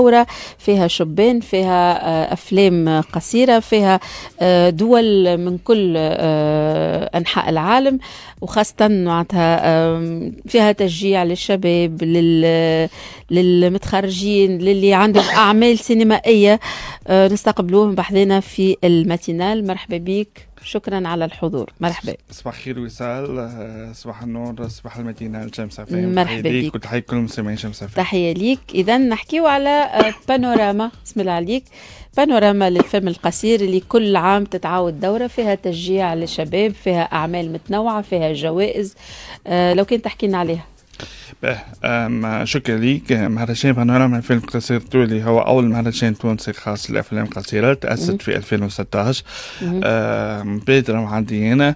دورة فيها شبان فيها آه، أفلام قصيرة فيها آه، دول من كل آه، أنحاء العالم وخاصة معناتها فيها تشجيع للشباب لل... للمتخرجين للي عندهم أعمال سينمائية نستقبلوهم بحذنا في الماتينال مرحبا بك شكرا على الحضور مرحبا صباح الخير وسال آه، صباح النور صباح المدينه الشمس فاهم مرحبا بك وتحيه كل المستمعين شمس فاهم تحيه ليك اذا نحكيو على آه، بانوراما بسم الله عليك بانوراما للفيلم القصير اللي كل عام تتعاود دوره فيها تشجيع للشباب فيها اعمال متنوعه فيها جوائز آه، لو كان تحكي لنا عليها به شكرا لك مهرجان بانوراما فيلم قصير تولي هو اول مهرجان تونسي خاص للافلام القصيره تأسست في 2016 بدرا وعندي انا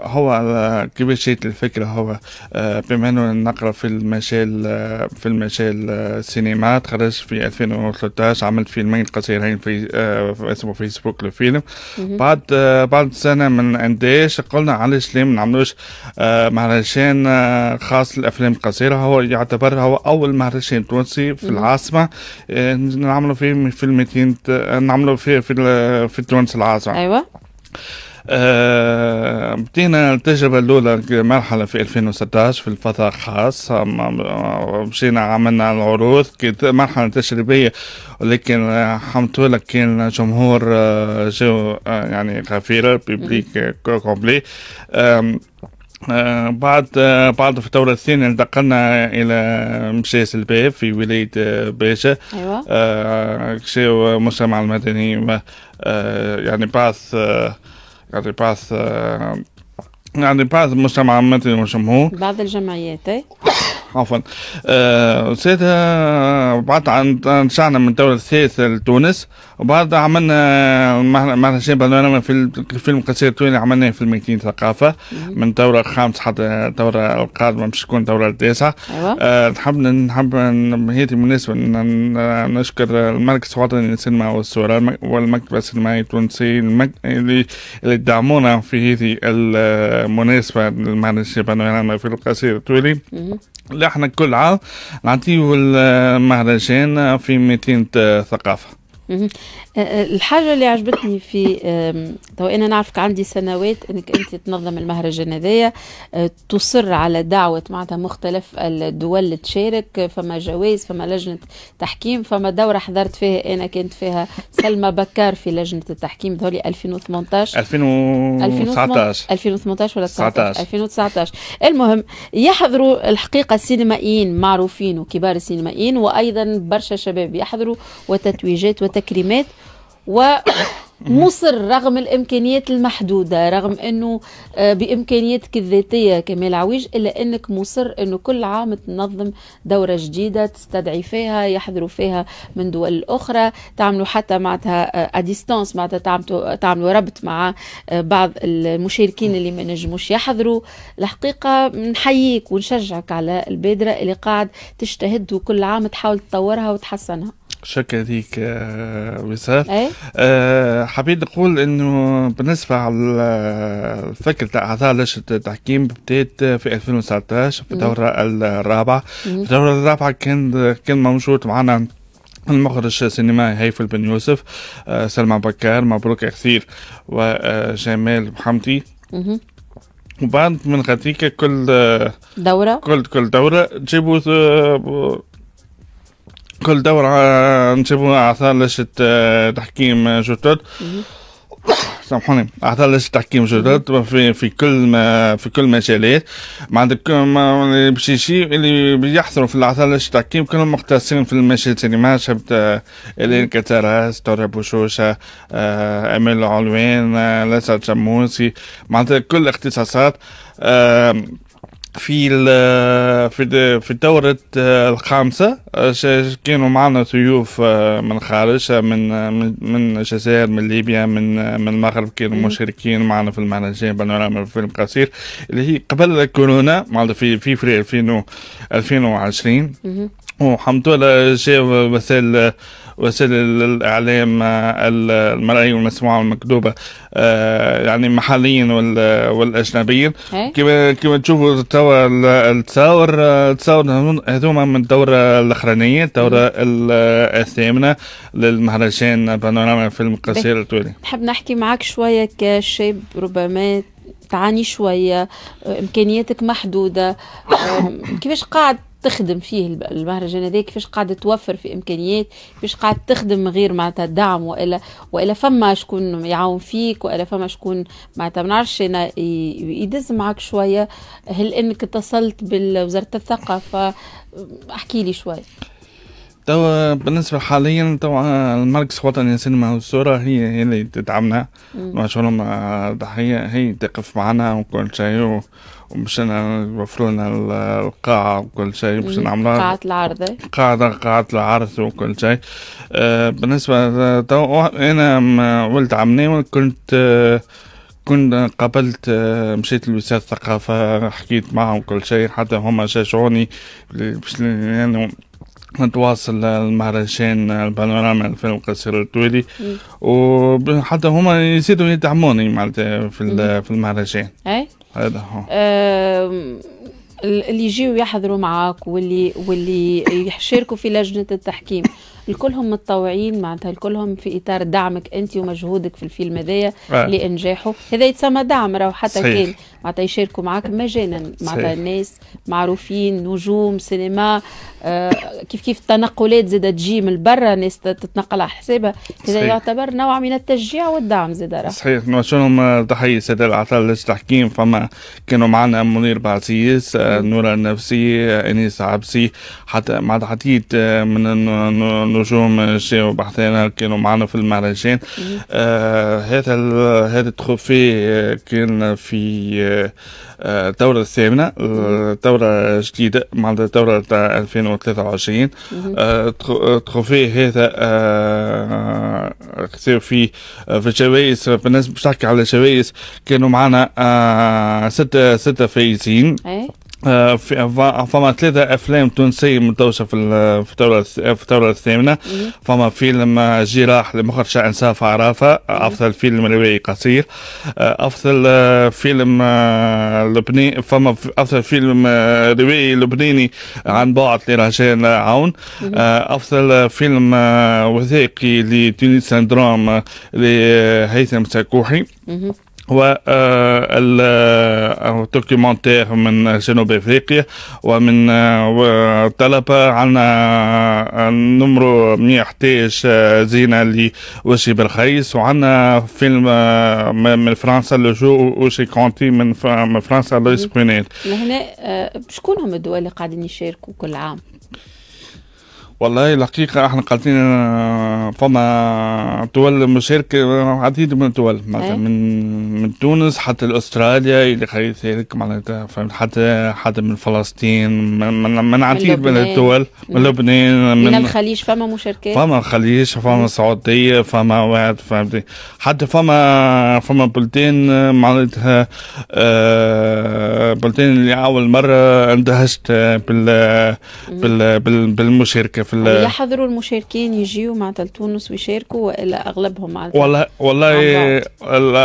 هو كيفاش جات الفكره هو بما انه نقرا في المجال في المجال السينما تخرجت في 2013 عملت فيلمين قصيرين في اسمه فيسبوك الفيلم بعد بعد سنه من انديش قلنا علاش ليه ما نعملوش مهرجان خاص الافلام القصيره هو يعتبر هو اول مهرجان تونسي في العاصمه نعملوا فيه فيلمتين نعملوا فيه في آه، في تونس العاصمه ايوه آه بدينا التجربة الأولى مرحلة في 2016 في الفترة خاص مشينا عملنا العروض كانت مرحلة تجريبية ولكن آه، الحمد لله كان جمهور آه، جو يعني غفيرة بيبليك كومبلي آه، بعد آه، بعد في الدورة الثانية انتقلنا إلى مشاس الباب في ولاية آه، باشا ايوا مجتمع المدني يعني بعث يعني بعث يعني بعث المجتمع المدني والجمهور بعض الجمعيات إيه. عفوا آه، ساعتها بعد شعنا من الدورة الثالثة لتونس وبعد عملنا مهرجان شيء بانوراما في فيلم القصير التونسي عملناه في المكتين ثقافة من الدورة الخامسة حتى الدورة القادمة مش تكون الدورة التاسعة أيوة. آه، نحب نحب هذه المناسبة نشكر آه، المركز الوطني للسينما والصورة والمكتبة السينمائية التونسية اللي اللي دعمونا في هذه المناسبة المهرجان بانوراما في القصير التونسي لا احنا كل عام نعطيو المهرجان في 200 ثقافه الحاجه اللي عجبتني في تو انا نعرفك عندي سنوات انك انت تنظم المهرجان هذايا آه، تصر على دعوه معناتها مختلف الدول اللي تشارك فما جوائز فما لجنه تحكيم فما دوره حضرت فيها انا كنت فيها سلمى بكار في لجنه التحكيم ذولي 2018 2019 2018 ولا 19 2019 المهم يحضروا الحقيقه السينمائيين معروفين وكبار السينمائيين وايضا برشا شباب يحضروا وتتويجات وتكريمات ومصر رغم الامكانيات المحدوده رغم انه آه، بامكانياتك الذاتيه كمال عويج الا انك مصر انه كل عام تنظم دوره جديده تستدعي فيها يحضروا فيها من دول اخرى تعملوا حتى معناتها اديستانس آه، معناتها تعملوا ربط مع آه، بعض المشاركين اللي ما نجموش يحضروا الحقيقه نحييك ونشجعك على البادره اللي قاعد تجتهد وكل عام تحاول تطورها وتحسنها شكرا لك آه، وسام أيه؟ أه حبيت نقول انه بالنسبه على تاع اعضاء لجنه التحكيم بدات في 2019 في الدوره الرابعه في الدوره الرابعه كان كان موجود معنا المخرج السينمائي هيفل بن يوسف آه، سلمى بكار مبروك كثير وجمال آه، محمدي وبعد من غاديك كل دورة كل كل دورة جيبوا كل دورة نجيبوا لش تحكيم جدد سامحوني أعثار لش تحكيم جدد في في كل ما في كل مجالات ما عندك ما باش اللي بيحصلوا في الأعثار لش تحكيم كلهم مختصين في المجالات اللي ما شبت آه، كتارا كتراس تورا بوشوشة امل آه، العلوان آه، لسعد شموسي معناتها كل اختصاصات أه في آه، في في الدورة آه، الخامسة آه، كانوا معنا ضيوف من الخارج من من الجزائر من ليبيا من من المغرب كانوا مشاركين معنا في المهرجان بانوراما فيلم قصير اللي هي قبل كورونا معناتها في في 2020 والحمد لله جاء مثل وسائل الاعلام المرئيه والمسموعه والمكتوبه آه، يعني محليا والاجنبيا إيه. كما كما تشوفوا توا التصاور التصاور هذوما من الدوره الاخرانيه الدوره الثامنه للمهرجان بانوراما فيلم قصير طويل نحب نحكي معك شويه كشاب ربما تعاني شويه امكانياتك محدوده آه، كيفاش قاعد تخدم فيه المهرجان هذا كيفاش قاعده توفر في امكانيات كيفاش قاعده تخدم من غير معناتها دعم والا والا فما شكون يعاون فيك والا فما شكون معناتها ما نعرفش انا يدز معك شويه هل انك اتصلت بوزاره الثقافه احكي لي شويه توا بالنسبه حاليا توا المركز الوطني للسينما والصوره هي هي اللي تدعمنا مشهورة مع ضحيه هي تقف معنا وكل شيء وباش يوفروا لنا القاعه وكل شيء باش نعملوها قاعه العرض قاعه قاعه العرض وكل شيء آه، بالنسبه تو انا ولد عمني وكنت كنت قابلت مشيت لوزارة الثقافة حكيت معهم كل شيء حتى هما شجعوني باش يعني نتواصل المهرجان البانوراما الفيلم القصير التويلي وحتى هما يزيدوا يدعموني معناتها في في المهرجان اي هذا هو اللي يجيو يحضروا معاك واللي واللي يشاركوا في لجنه التحكيم الكلهم متطوعين معناتها الكلهم في اطار دعمك انت ومجهودك في الفيلم هذايا آه. لانجاحه هذا يتسمى دعم راهو حتى صحيح. كان معناتها يشاركوا معك مجانا معناتها الناس معروفين نجوم سينما آه كيف كيف التنقلات زاد تجي من برا ناس تتنقل على حسابها هذا يعتبر نوع من التشجيع والدعم زاد راهو صحيح شنو تحيه سيد العطال للتحكيم تحكيم فما كانوا معنا منير بعسيس آه، نورا النفسي آه، انيس عبسي حتى معناتها حتيت آه، من النجوم جاوا آه، بحثنا كانوا معنا في المهرجان آه هذا هذا التروفي آه، كان في الدورة آه الثامنة آه، دورة جديدة معناتها دورة 2023 آه هذا خسروا فيه في الجوائز بالنسبة باش تحكي على الجوائز كانوا معنا ستة ستة فايزين إيه. آه، فما ثلاثة أفلام تونسية متوشة في الثورة في الدورة الثامنة فما فيلم جراح لمخرج إنساف عرافة أفضل فيلم روائي قصير آه، آه، أفضل فيلم لبناني فما أفضل فيلم روائي لبناني عن بعد لرجال عون أفضل فيلم وثائقي لتونس سندروم لهيثم سكوحي و والدوكيومنتير آه، آه، من جنوب افريقيا ومن آه، طلبة عنا نمرو 111 زينة اللي وشي بالخيس وعنا فيلم من فرنسا لو جو وشي كونتي من فرنسا لويس برونيت لهنا شكون هم الدول اللي قاعدين يشاركوا كل عام؟ والله الحقيقة احنا قاعدين آه، فما دول مشاركة آه، عديد من الدول إيه. مثلا من من تونس حتى لاستراليا الى غير ذلك معناتها فهمت حتى حتى من فلسطين من من عديد من, من الدول من لبنان من, من الخليج فما مشاركات فما الخليج فما السعودية فما واحد فهمت حتى فما فما بلدان معناتها آه، بلدان اللي أول مرة اندهشت بال بال بالمشاركة في يحضروا المشاركين يجيوا مع تونس ويشاركوا والا اغلبهم على والله والله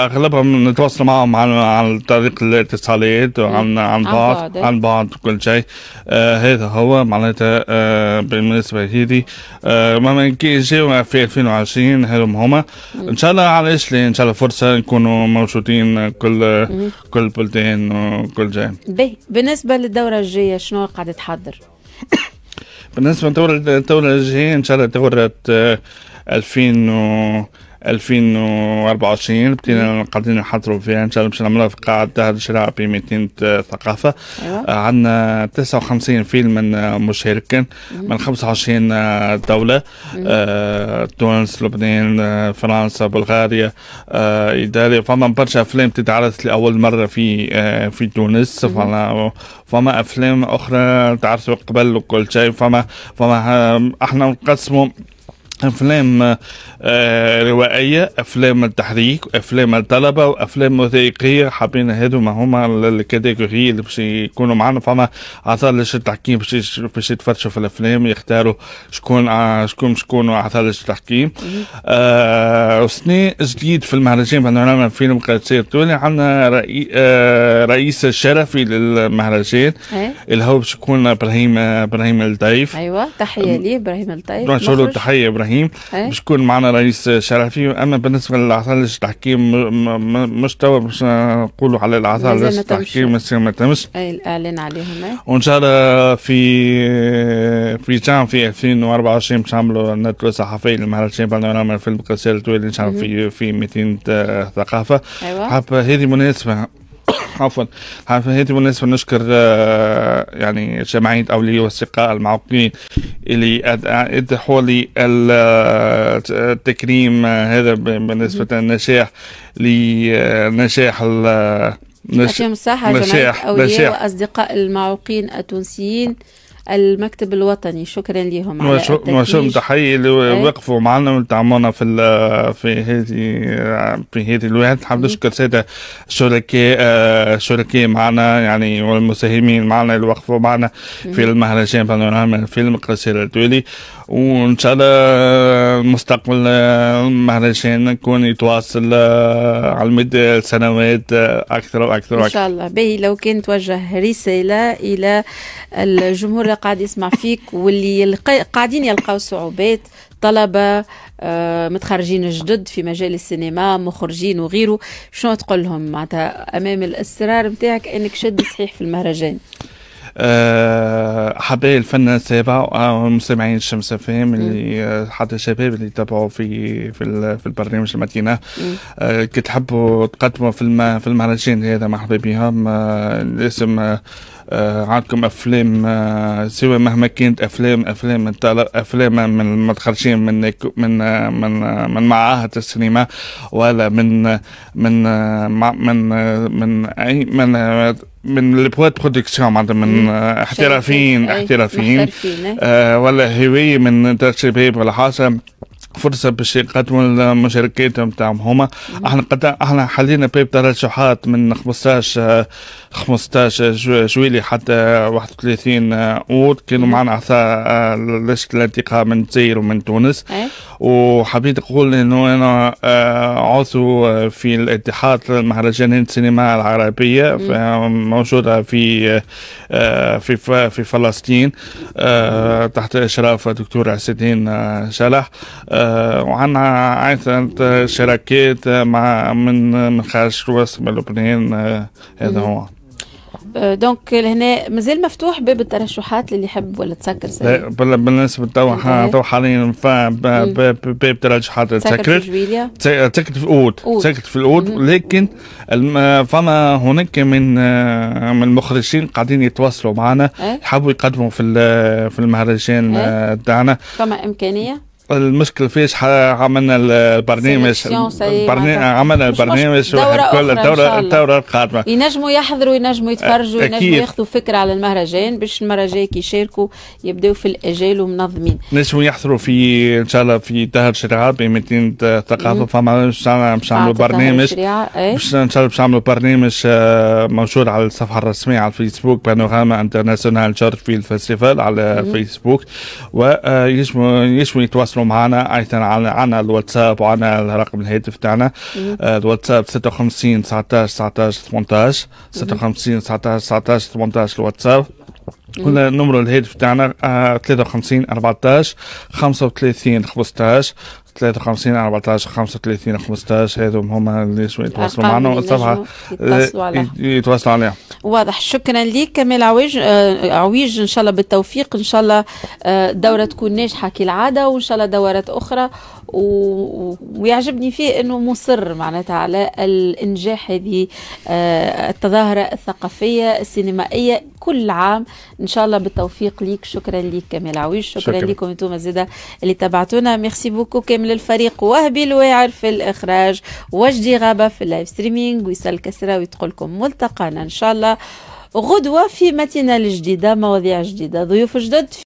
اغلبهم نتواصل معهم عن عن طريق الاتصالات عن عن بعض عن بعض كل شيء آه هذا هو معناتها آه بالنسبه هذه آه ما كي جاوا في 2020 هذم هما ان شاء الله على ايش ان شاء الله فرصه نكونوا موجودين كل مم. كل بلدان وكل شيء بالنسبه للدوره الجايه شنو قاعده تحضر بالنسبه للثوره الثوره الجايه ان شاء الله ثوره 2000 2024 بدينا قاعدين نحضروا فيها ان شاء الله باش نعملوها في قاعه دهر الشراع بمدينه الثقافه أيوة. آه، عندنا 59 فيلم من مشاركين من 25 آه، دوله آه، تونس لبنان آه، فرنسا بلغاريا آه، ايطاليا فما برشا افلام تتعرض لاول مره في آه، في تونس فما فما افلام اخرى تعرضوا قبل وكل شيء فما فما احنا نقسموا افلام آه، روائيه افلام التحريك افلام الطلبه وافلام وثائقيه حابين هذو ما هما الكاتيجوري اللي باش يكونوا معنا فما عثار لش التحكيم باش باش يتفرجوا في الافلام يختاروا شكون شكون شكون عثار لش التحكيم آه وسني جديد في المهرجان بانوراما فيلم قصير توني عندنا آه، رئيس الشرفي للمهرجان إيه. اللي هو باش يكون ابراهيم ابراهيم الطيف ايوه تحيه ليه ابراهيم الطيف نشكروا تحيه ابراهيم ابراهيم إيه؟ باش يكون معنا رئيس شرفي اما بالنسبه للاعصار لجنه التحكيم مش توا باش نقولوا على الاعصار لجنه التحكيم ما تمش إيه، الاعلان عليهم إيه. وان شاء الله في في جام في 2024 باش نعملوا ندوه صحفي لمهرجان بانوراما في القصير التوالي ان شاء الله في في 200 ثقافه ايوه هذه مناسبه عفوا في هذه المناسبه نشكر يعني جمعية أولياء واصدقاء المعوقين اللي ادحوا لي آه، التكريم هذا بالنسبة للنجاح لنجاح آه، نجاح يعطيهم جمعية أولياء وأصدقاء المعوقين التونسيين المكتب الوطني شكرا لهم على وشو تحية اللي إيه. وقفوا معنا وتعاملنا في في هذه في هذه الوقت حاب نشكر سادة الشركاء آه، الشركاء معنا يعني والمساهمين معنا اللي وقفوا معنا في المهرجان بانوراما الفيلم قصير الدولي وان شاء الله مستقبل المهرجان يكون يتواصل آه، على مدى السنوات آه، اكثر واكثر واكثر ان شاء الله باهي لو كان توجه رساله الى الجمهور قاعد يسمع فيك واللي يلقى قاعدين يلقاو صعوبات طلبة آه، متخرجين جدد في مجال السينما مخرجين وغيره شنو تقول لهم معناتها أمام الإصرار نتاعك أنك شد صحيح في المهرجان أحبائي آه، الفن السابع مستمعين الشمس فهم اللي آه، حتى الشباب اللي تابعوا في في, في البرنامج المدينة أه كي تحبوا تقدموا في في المهرجان هذا مرحبا بهم لازم آه عندكم افلام آه سواء مهما كانت افلام افلام من افلام من متخرجين من من آه، من آه، من معاهد السينما ولا من آه، من من من اي من من البوات برودكسيون معناتها من احترافيين احترافيين إيه. ولا هوايه من شباب ولا حاجه فرصة باش يقدموا المشاركات نتاعهم هما احنا قد احنا حلينا باب ترشحات من 15 15 جويلي حتى 31 اوت كانوا معنا لجنه الانتقاء من الجزائر ومن تونس إيه. وحبيت نقول انه انا آه، عضو في الاتحاد المهرجانين السينما العربيه موجوده في آه، في في فلسطين آه، تحت اشراف الدكتور عسدين شلح وعندنا ايضا شراكات مع من من خارج الوسط من لبنان هذا هو أه، دونك لهنا مازال مفتوح باب الترشحات للي يحب ولا تسكر سيارة بالنسبة تو أه، تو حاليا باب الترشحات تسكر تسكر في الاود تسكر في الاود لكن فما هناك من آه، من المخرجين قاعدين يتواصلوا معنا إيه؟ يحبوا يقدموا في في المهرجان إيه؟ تاعنا فما امكانيه المشكل فيش عملنا البرنامج عملنا البرنامج كل الدوره الدوره القادمه ينجموا يحضروا ينجموا يتفرجوا ينجموا ياخذوا فكره على المهرجان باش المره الجايه كي يشاركوا يبداوا في الاجال ومنظمين ينجموا يحضروا في ان شاء الله في دهر شريعه ب 200 تقاطع فما باش نعملوا برنامج إيه. باش ان شاء الله باش نعملوا برنامج آه، موجود على الصفحه الرسميه على الفيسبوك بانوراما انترناسيونال جورج فيل فيستيفال على الفيسبوك ويجموا آه، يتواصلوا تواصلوا معنا ايضا على عنا الواتساب وعنا الرقم الهاتف تاعنا آه، الواتساب 56 19 19 18 56 19 19 18 الواتساب كل نمر الهاتف تاعنا 53 14 35 15 53 14 35 15 هذو هما اللي اللي يتواصلوا معنا وصفحة آه، يتواصلوا عليها واضح شكرا لك كمال عويج آه، عويج ان شاء الله بالتوفيق ان شاء الله آه، دوره تكون ناجحه كالعاده وان شاء الله دورات اخرى و... ويعجبني فيه انه مصر معناتها على الانجاح هذه التظاهره الثقافيه السينمائيه كل عام ان شاء الله بالتوفيق ليك شكرا ليك كمال عويج شكرا, شكرا. ليكم انتم زاده اللي تابعتونا ميرسي بوكو الدعم للفريق وهبي الواعر في الإخراج وجدي غابة في اللايف ستريمينغ ويسال كسراوي ويتقول لكم ملتقانا إن شاء الله غدوة في متينة الجديدة مواضيع جديدة ضيوف جدد